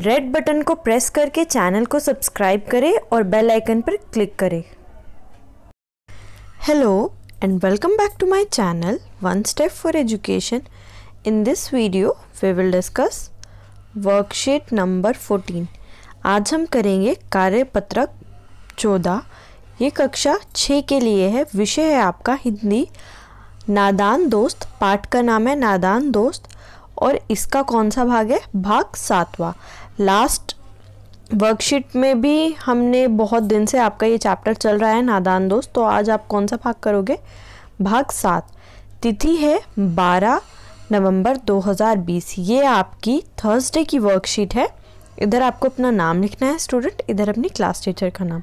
Red button को press करके channel को सब्सक्राइब करें और बेल आइकन पर क्लिक करें hello and welcome back to my channel one step for education in this video we will discuss worksheet number 14। आज हम करेंगे कार्य पत्रक 14। ये कक्षा 6 के लिए है विषय है आपका हिंदी नादान दोस्त पाठ का नाम है नादान दोस्त और इसका कौन सा भाग है भाग सातवा लास्ट वर्कशीट में भी हमने बहुत दिन से आपका ये चैप्टर चल रहा है नादान दोस्त तो आज आप कौन सा भाग करोगे भाग सात तिथि है बारह नवंबर 2020 ये आपकी थर्सडे की वर्कशीट है इधर आपको अपना नाम लिखना है स्टूडेंट इधर अपनी क्लास टीचर का नाम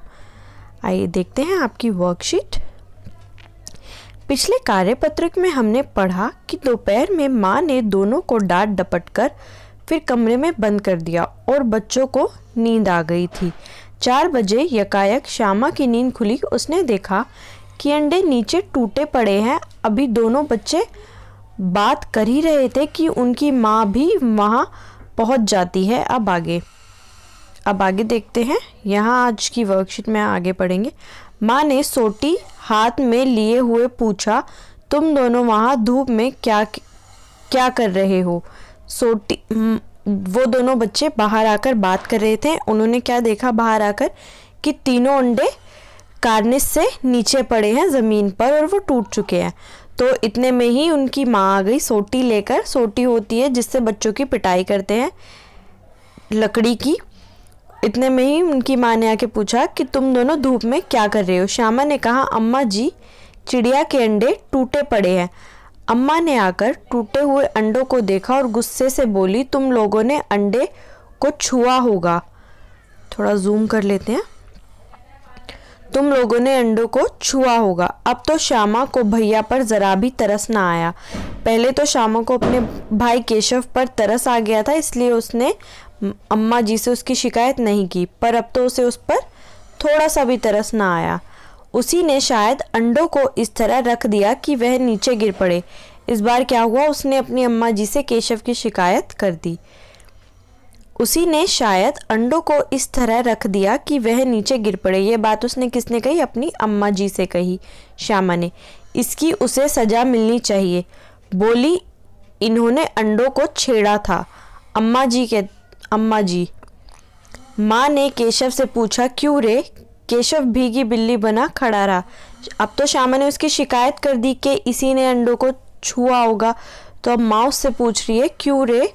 आइए देखते हैं आपकी वर्कशीट पिछले कार्यपत्रक में हमने पढ़ा कि दोपहर में माँ ने दोनों को डांट डपट कर फिर कमरे में बंद कर दिया और बच्चों को नींद आ गई थी चार बजे यकायक श्यामा की नींद खुली उसने देखा कि अंडे नीचे टूटे पड़े हैं अभी दोनों बच्चे बात कर ही रहे थे कि उनकी माँ भी वहाँ पहुँच जाती है अब आगे अब आगे देखते हैं यहाँ आज की वर्कशीट में आगे पढ़ेंगे माँ ने सोटी हाथ में लिए हुए पूछा तुम दोनों वहाँ धूप में क्या क्या कर रहे हो सोटी वो दोनों बच्चे बाहर आकर बात कर रहे थे उन्होंने क्या देखा बाहर आकर कि तीनों अंडे कार्निस से नीचे पड़े हैं ज़मीन पर और वो टूट चुके हैं तो इतने में ही उनकी माँ आ गई सोटी लेकर सोटी होती है जिससे बच्चों की पिटाई करते हैं लकड़ी की इतने में ही उनकी माँ ने आके पूछा कि तुम दोनों धूप में क्या कर रहे हो श्यामा ने कहा अम्मा जी चिड़िया के अंडे टूटे पड़े हैं अम्मा ने आकर टूटे हुए अंडों को देखा और गुस्से से बोली तुम लोगों ने अंडे को छुआ होगा थोड़ा जूम कर लेते हैं तुम लोगों ने अंडों को छुआ होगा अब तो श्यामा को भैया पर ज़रा भी तरस ना आया पहले तो श्यामा को अपने भाई केशव पर तरस आ गया था इसलिए उसने अम्मा जी से उसकी शिकायत नहीं की पर अब तो उसे उस पर थोड़ा सा भी तरस ना आया उसी ने शायद अंडों को इस तरह रख दिया कि वह नीचे गिर पड़े इस बार क्या हुआ उसने अपनी अम्मा जी से केशव की शिकायत कर दी उसी ने शायद अंडों को इस तरह रख दिया कि वह नीचे गिर पड़े ये बात उसने किसने कही अपनी अम्मा जी से कही श्यामा ने इसकी उसे सज़ा मिलनी चाहिए बोली इन्होंने अंडों को छेड़ा था अम्मा जी के अम्मा जी माँ ने केशव से पूछा क्यों रे केशव भीगी बिल्ली बना खड़ा रहा अब तो श्यामा ने उसकी शिकायत कर दी कि इसी ने अंडों को छुआ होगा तो अब माँ उससे पूछ रही है क्यों रे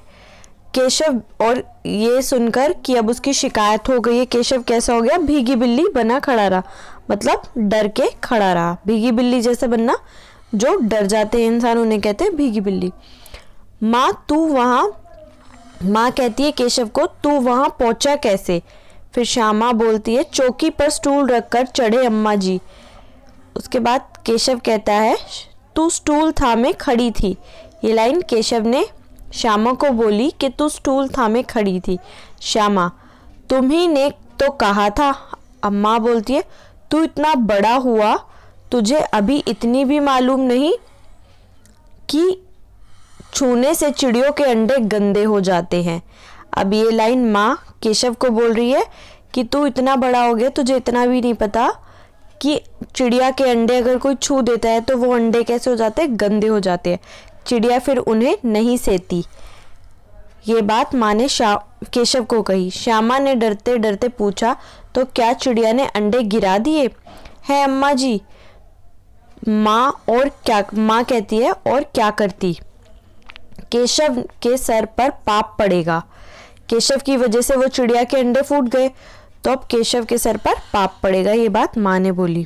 केशव और ये सुनकर कि अब उसकी शिकायत हो गई है केशव कैसा हो गया भीगी बिल्ली बना खड़ा रहा मतलब डर के खड़ा रहा भीगी बिल्ली जैसे बनना जो डर जाते हैं इंसान उन्हें कहते हैं भीगी बिल्ली माँ तू वहाँ माँ कहती है केशव को तू वहाँ पहुँचा कैसे फिर श्यामा बोलती है चौकी पर स्टूल रखकर चढ़े अम्मा जी उसके बाद केशव कहता है तू स्टूल थामे खड़ी थी ये लाइन केशव ने श्यामा को बोली कि तू स्टूल थामे खड़ी थी श्यामा तुम ही ने तो कहा था अम्मा बोलती है तू इतना बड़ा हुआ तुझे अभी इतनी भी मालूम नहीं कि छूने से चिड़ियों के अंडे गंदे हो जाते हैं अब ये लाइन माँ केशव को बोल रही है कि तू इतना बड़ा हो गया तुझे इतना भी नहीं पता कि चिड़िया के अंडे अगर कोई छू देता है तो वो अंडे कैसे हो जाते हैं गंदे हो जाते हैं चिड़िया फिर उन्हें नहीं सहती ये बात माँ ने श्या केशव को कही श्यामा ने डरते डरते पूछा तो क्या चिड़िया ने अंडे गिरा दिए है अम्मा जी माँ और क्या माँ कहती है और क्या करती केशव के सर पर पाप पड़ेगा केशव की वजह से वो चिड़िया के अंडे फूट गए तो अब केशव के सर पर पाप पड़ेगा ये बात माँ ने बोली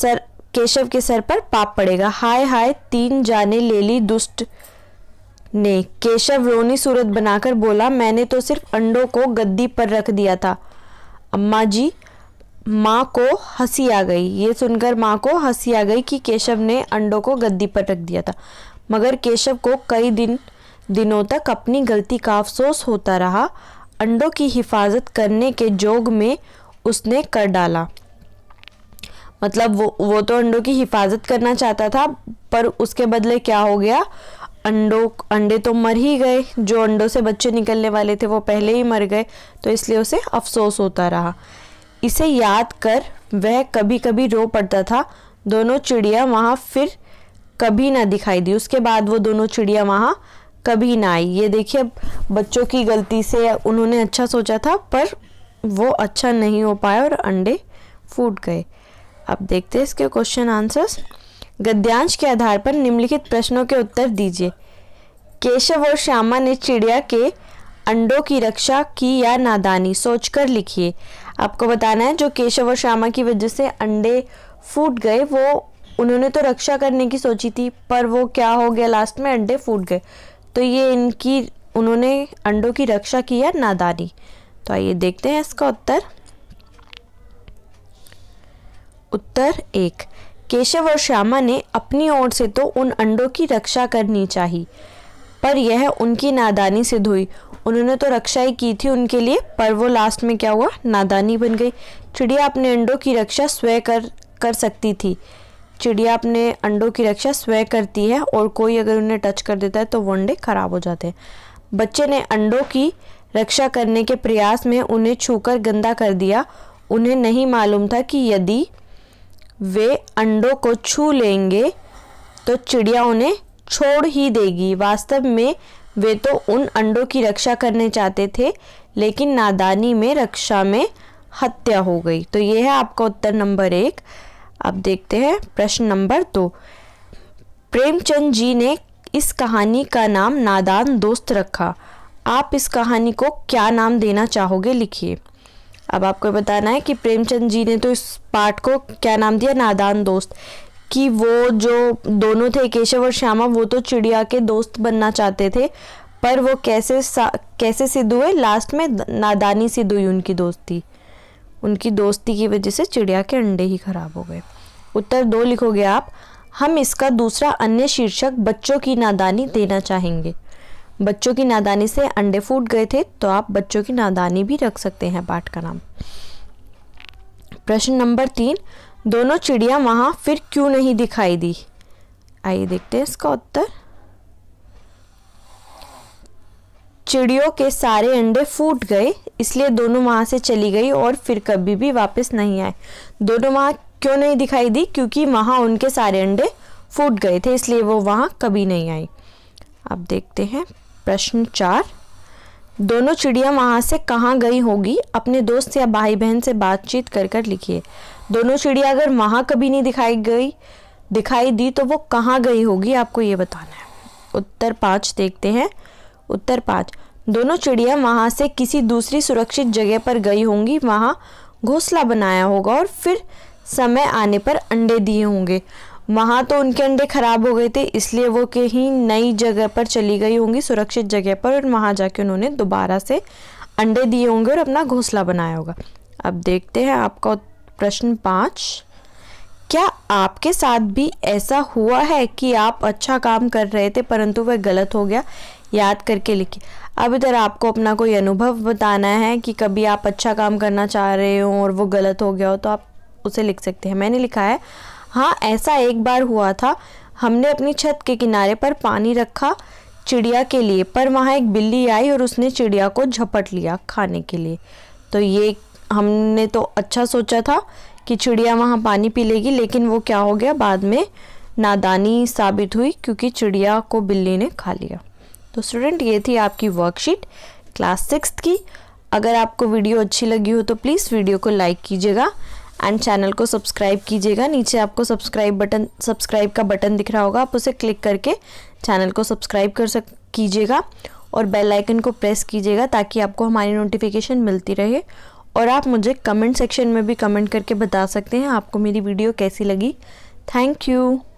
सर केशव के सर पर पाप पड़ेगा हाय हाय तीन जाने ले ली दुष्ट ने केशव रोनी सूरत बनाकर बोला मैंने तो सिर्फ अंडों को गद्दी पर रख दिया था अम्मा जी माँ को हंसी आ गई ये सुनकर माँ को हंसी आ गई कि केशव ने अंडों को गद्दी पर रख दिया था मगर केशव को कई दिन दिनों तक अपनी गलती का अफसोस होता रहा अंडों की हिफाजत करने के जोग में उसने कर डाला मतलब वो वो तो अंडों की हिफाजत करना चाहता था पर उसके बदले क्या हो गया अंडों अंडे तो मर ही गए जो अंडों से बच्चे निकलने वाले थे वो पहले ही मर गए तो इसलिए उसे अफसोस होता रहा इसे याद कर वह कभी कभी रो पड़ता था दोनों चिड़िया वहाँ फिर कभी ना दिखाई दी उसके बाद वो दोनों चिड़िया वहाँ कभी ना आई ये देखिए बच्चों की गलती से उन्होंने अच्छा सोचा था पर वो अच्छा नहीं हो पाया और अंडे फूट गए अब देखते हैं इसके क्वेश्चन आंसर्स गद्यांश के आधार पर निम्नलिखित प्रश्नों के उत्तर दीजिए केशव और श्यामा ने चिड़िया के अंडों की रक्षा की या नादानी सोचकर लिखिए आपको बताना है जो केशव और श्यामा की वजह से अंडे फूट गए वो उन्होंने तो रक्षा करने की सोची थी पर वो क्या हो गया लास्ट में अंडे फूट गए तो ये इनकी उन्होंने अंडों की रक्षा की है नादारी तो आइए देखते हैं इसका उत्तर उत्तर एक केशव और श्यामा ने अपनी ओर से तो उन अंडों की रक्षा करनी चाहिए पर यह उनकी नादानी सिद्ध हुई उन्होंने तो रक्षा ही की थी उनके लिए पर वो लास्ट में क्या हुआ नादानी बन गई चिड़िया अपने अंडों की रक्षा स्वयं कर कर सकती थी चिड़िया अपने अंडों की रक्षा स्वयं करती है और कोई अगर उन्हें टच कर देता है तो वो अंडे खराब हो जाते हैं बच्चे ने अंडों की रक्षा करने के प्रयास में उन्हें छूकर गंदा कर दिया उन्हें नहीं मालूम था कि यदि वे अंडों को छू लेंगे तो चिड़िया उन्हें छोड़ ही देगी वास्तव में वे तो उन अंडों की रक्षा करने चाहते थे लेकिन नादानी में रक्षा में हत्या हो गई तो ये है आपका उत्तर नंबर एक अब देखते हैं प्रश्न नंबर दो प्रेमचंद जी ने इस कहानी का नाम नादान दोस्त रखा आप इस कहानी को क्या नाम देना चाहोगे लिखिए अब आपको बताना है कि प्रेमचंद जी ने तो इस पाठ को क्या नाम दिया नादान दोस्त कि वो जो दोनों थे केशव और श्यामा वो तो चिड़िया के दोस्त बनना चाहते थे पर वो कैसे कैसे सिद्ध हुए लास्ट में नादानी सिद्ध हुई उनकी दोस्ती उनकी दोस्ती की वजह से चिड़िया के अंडे ही खराब हो गए उत्तर दो लिखोगे आप हम इसका दूसरा अन्य शीर्षक बच्चों की नादानी देना चाहेंगे बच्चों की नादानी से अंडे फूट गए थे तो आप बच्चों की नादानी भी रख सकते हैं पाठ का नाम प्रश्न नंबर तीन दोनों चिड़िया वहाँ फिर क्यों नहीं दिखाई दी आइए देखते हैं इसका उत्तर चिड़ियों के सारे अंडे फूट गए इसलिए दोनों वहाँ से चली गई और फिर कभी भी वापस नहीं आए दोनों वहाँ क्यों नहीं दिखाई दी क्योंकि वहाँ उनके सारे अंडे फूट गए थे इसलिए वो वहाँ कभी नहीं आई अब देखते हैं प्रश्न चार दोनों चिड़िया वहाँ से कहाँ गई होगी अपने दोस्त या भाई बहन से बातचीत कर कर लिखिए दोनों चिड़िया अगर वहाँ कभी नहीं दिखाई गई दिखाई दी तो वो कहाँ गई होगी आपको ये बताना है उत्तर पाँच देखते हैं उत्तर पाँच दोनों चिड़िया वहाँ से किसी दूसरी सुरक्षित जगह पर गई होंगी वहाँ घोंसला बनाया होगा और फिर समय आने पर अंडे दिए होंगे वहाँ तो उनके अंडे ख़राब हो गए थे इसलिए वो कहीं नई जगह पर चली गई होंगी सुरक्षित जगह पर और वहाँ जाके उन्होंने दोबारा से अंडे दिए होंगे और अपना घोंसला बनाया होगा अब देखते हैं आपका प्रश्न पाँच क्या आपके साथ भी ऐसा हुआ है कि आप अच्छा काम कर रहे थे परंतु वह गलत हो गया याद करके लिखिए अब इधर आपको अपना कोई अनुभव बताना है कि कभी आप अच्छा काम करना चाह रहे हो और वो गलत हो गया हो तो आप उसे लिख सकते हैं मैंने लिखा है हाँ ऐसा एक बार हुआ था हमने अपनी छत के किनारे पर पानी रखा चिड़िया के लिए पर वहाँ एक बिल्ली आई और उसने चिड़िया को झपट लिया खाने के लिए तो ये हमने तो अच्छा सोचा था कि चिड़िया वहाँ पानी पी लेगी लेकिन वो क्या हो गया बाद में नादानी साबित हुई क्योंकि चिड़िया को बिल्ली ने खा लिया तो स्टूडेंट ये थी आपकी वर्कशीट क्लास सिक्स की अगर आपको वीडियो अच्छी लगी हो तो प्लीज़ वीडियो को लाइक कीजिएगा एंड चैनल को सब्सक्राइब कीजिएगा नीचे आपको सब्सक्राइब बटन सब्सक्राइब का बटन दिख रहा होगा आप उसे क्लिक करके चैनल को सब्सक्राइब कर सक कीजिएगा और बेल आइकन को प्रेस कीजिएगा ताकि आपको हमारी नोटिफिकेशन मिलती रहे और आप मुझे कमेंट सेक्शन में भी कमेंट करके बता सकते हैं आपको मेरी वीडियो कैसी लगी थैंक यू